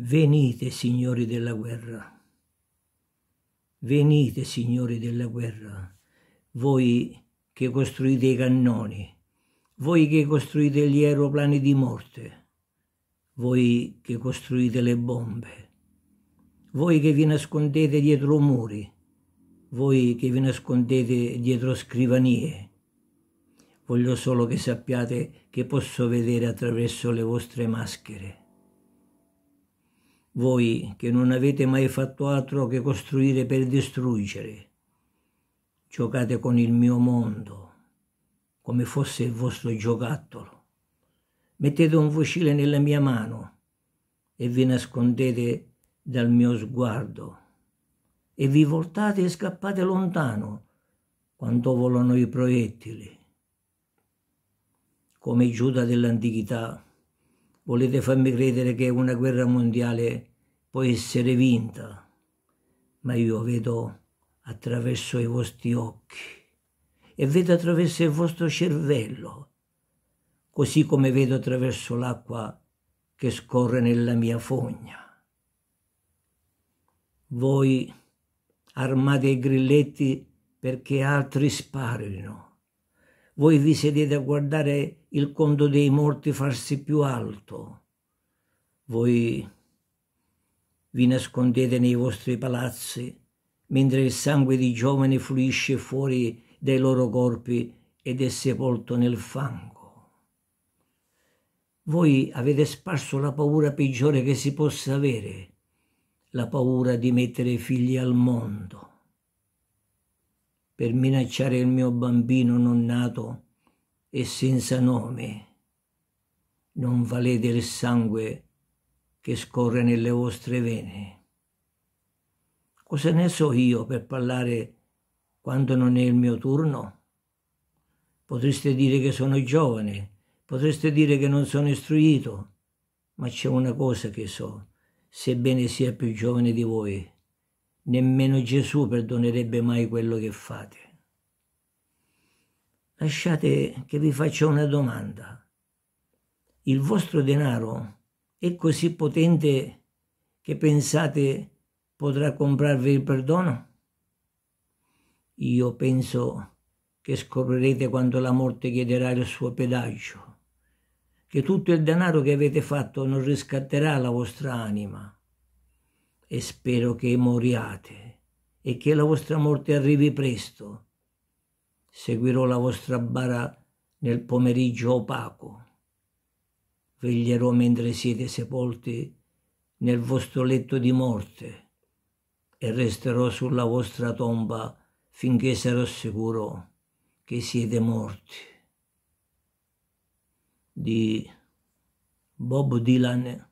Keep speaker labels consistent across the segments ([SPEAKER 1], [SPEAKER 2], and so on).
[SPEAKER 1] Venite, signori della guerra, venite, signori della guerra, voi che costruite i cannoni, voi che costruite gli aeroplani di morte, voi che costruite le bombe, voi che vi nascondete dietro muri, voi che vi nascondete dietro scrivanie. Voglio solo che sappiate che posso vedere attraverso le vostre maschere voi che non avete mai fatto altro che costruire per distruggere. Giocate con il mio mondo, come fosse il vostro giocattolo. Mettete un fucile nella mia mano e vi nascondete dal mio sguardo e vi voltate e scappate lontano quando volano i proiettili. Come Giuda dell'antichità, Volete farmi credere che una guerra mondiale può essere vinta, ma io vedo attraverso i vostri occhi e vedo attraverso il vostro cervello, così come vedo attraverso l'acqua che scorre nella mia fogna. Voi armate i grilletti perché altri sparino voi vi sedete a guardare il conto dei morti farsi più alto, voi vi nascondete nei vostri palazzi, mentre il sangue di giovani fluisce fuori dai loro corpi ed è sepolto nel fango. Voi avete sparso la paura peggiore che si possa avere, la paura di mettere figli al mondo per minacciare il mio bambino non nato e senza nome. Non valete il sangue che scorre nelle vostre vene. Cosa ne so io per parlare quando non è il mio turno? Potreste dire che sono giovane, potreste dire che non sono istruito, ma c'è una cosa che so, sebbene sia più giovane di voi nemmeno Gesù perdonerebbe mai quello che fate. Lasciate che vi faccia una domanda. Il vostro denaro è così potente che pensate potrà comprarvi il perdono? Io penso che scoprirete quando la morte chiederà il suo pedaggio, che tutto il denaro che avete fatto non riscatterà la vostra anima e spero che moriate e che la vostra morte arrivi presto. Seguirò la vostra bara nel pomeriggio opaco. Veglierò mentre siete sepolti nel vostro letto di morte e resterò sulla vostra tomba finché sarò sicuro che siete morti. Di Bob Dylan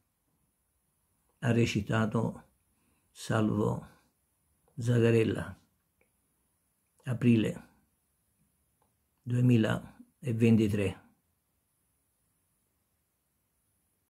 [SPEAKER 1] ha recitato Salvo Zagarella, aprile 2023.